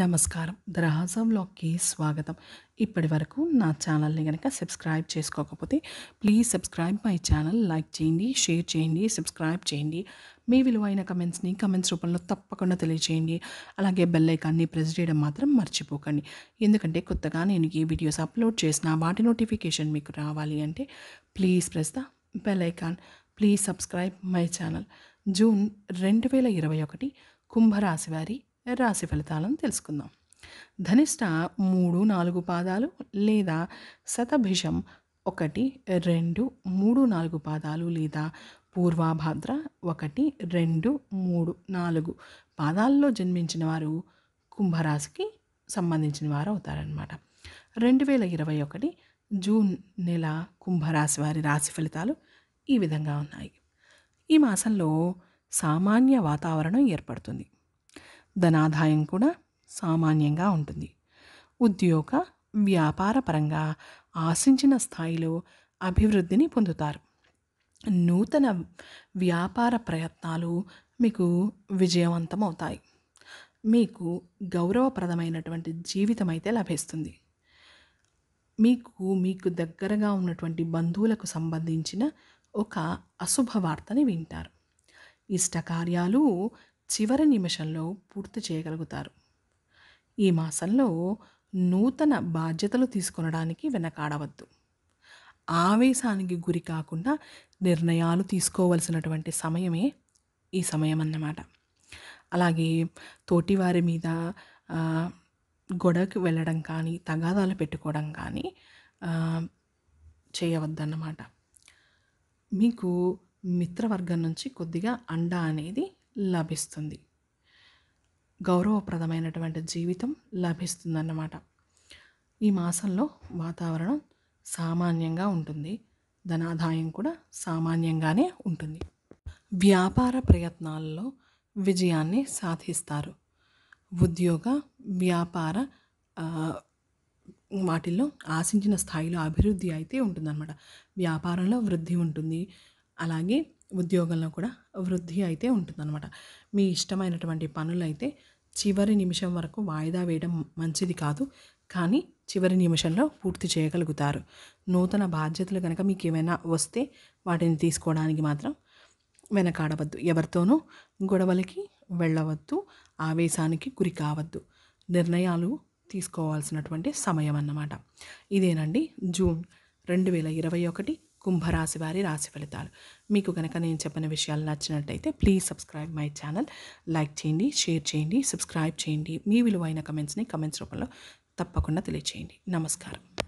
నమస్కారం దరహాజా బ్లాగ్కి స్వాగతం ఇప్పటి వరకు నా ఛానల్ని కనుక సబ్స్క్రైబ్ చేసుకోకపోతే please subscribe my channel like చేయండి షేర్ చేయండి సబ్స్క్రైబ్ చేయండి మీ విలువైన కమెంట్స్ని కమెంట్స్ రూపంలో తప్పకుండా తెలియచేయండి అలాగే బెల్ ఐకాన్ని ప్రెస్ చేయడం మాత్రం మర్చిపోకండి ఎందుకంటే కొత్తగా నేను ఈ వీడియోస్ అప్లోడ్ చేసిన వాటి నోటిఫికేషన్ మీకు రావాలి అంటే please press the bell icon please subscribe my channel June రెండు వేల ఇరవై ఒకటి కుంభరాశి వారి రాశి ఫలితాలను తెలుసుకుందాం ధనిష్ట మూడు నాలుగు పాదాలు లేదా శతభిషం ఒకటి రెండు మూడు నాలుగు పాదాలు లేదా పూర్వాభాద్ర ఒకటి రెండు మూడు నాలుగు పాదాల్లో జన్మించిన వారు కుంభరాశికి సంబంధించిన వారు అవుతారనమాట రెండు వేల ఇరవై ఒకటి జూన్ నెల కుంభరాశి వారి రాశి ఫలితాలు ఈ విధంగా ఉన్నాయి ఈ మాసంలో సామాన్య వాతావరణం ఏర్పడుతుంది ధనాదాయం కూడా సామాన్యంగా ఉంటుంది ఉద్యోగ వ్యాపార పరంగా ఆశించిన స్థాయిలో అభివృద్ధిని పొందుతారు నూతన వ్యాపార ప్రయత్నాలు మీకు విజయవంతం అవుతాయి మీకు గౌరవప్రదమైనటువంటి జీవితం అయితే లభిస్తుంది మీకు మీకు దగ్గరగా ఉన్నటువంటి బంధువులకు సంబంధించిన ఒక అశుభ వార్తని వింటారు కార్యాలు చివరి నిమిషంలో పూర్తి చేయగలుగుతారు ఈ మాసంలో నూతన బాధ్యతలు తీసుకొనడానికి వెనకాడవద్దు ఆవేశానికి గురి కాకుండా నిర్ణయాలు తీసుకోవలసినటువంటి సమయమే ఈ సమయం అన్నమాట అలాగే తోటివారి మీద గొడవకి వెళ్ళడం కానీ తగాదాలు పెట్టుకోవడం కానీ చేయవద్దన్నమాట మీకు మిత్రవర్గం నుంచి కొద్దిగా అండ అనేది లభిస్తుంది గౌరవప్రదమైనటువంటి జీవితం లభిస్తుందన్నమాట ఈ మాసంలో వాతావరణం సామాన్యంగా ఉంటుంది ధనాదాయం కూడా సామాన్యంగానే ఉంటుంది వ్యాపార ప్రయత్నాల్లో విజయాన్ని సాధిస్తారు ఉద్యోగ వ్యాపార వాటిల్లో ఆశించిన స్థాయిలో అభివృద్ధి అయితే ఉంటుందన్నమాట వ్యాపారంలో వృద్ధి ఉంటుంది అలాగే ఉద్యోగంలో కూడా వృద్ధి అయితే ఉంటుందన్నమాట మీ ఇష్టమైనటువంటి పనులైతే చివరి నిమిషం వరకు వాయిదా వేయడం మంచిది కాదు కానీ చివరి నిమిషంలో పూర్తి చేయగలుగుతారు నూతన బాధ్యతలు కనుక మీకు ఏమైనా వస్తే వాటిని తీసుకోవడానికి మాత్రం వెనకాడవద్దు ఎవరితోనూ గొడవలకి వెళ్ళవద్దు ఆవేశానికి గురి కావద్దు నిర్ణయాలు తీసుకోవాల్సినటువంటి సమయం అన్నమాట ఇదేనండి జూన్ రెండు వేల ఇరవై ఒకటి కుంభరాశి వారి రాశి ఫలితాలు మీకు కనుక నేను చెప్పిన విషయాలు నచ్చినట్టయితే please subscribe my channel like చేయండి షేర్ చేయండి సబ్స్క్రైబ్ చేయండి మీ విలువైన కమెంట్స్ని కమెంట్స్ రూపంలో తప్పకుండా తెలియచేయండి నమస్కారం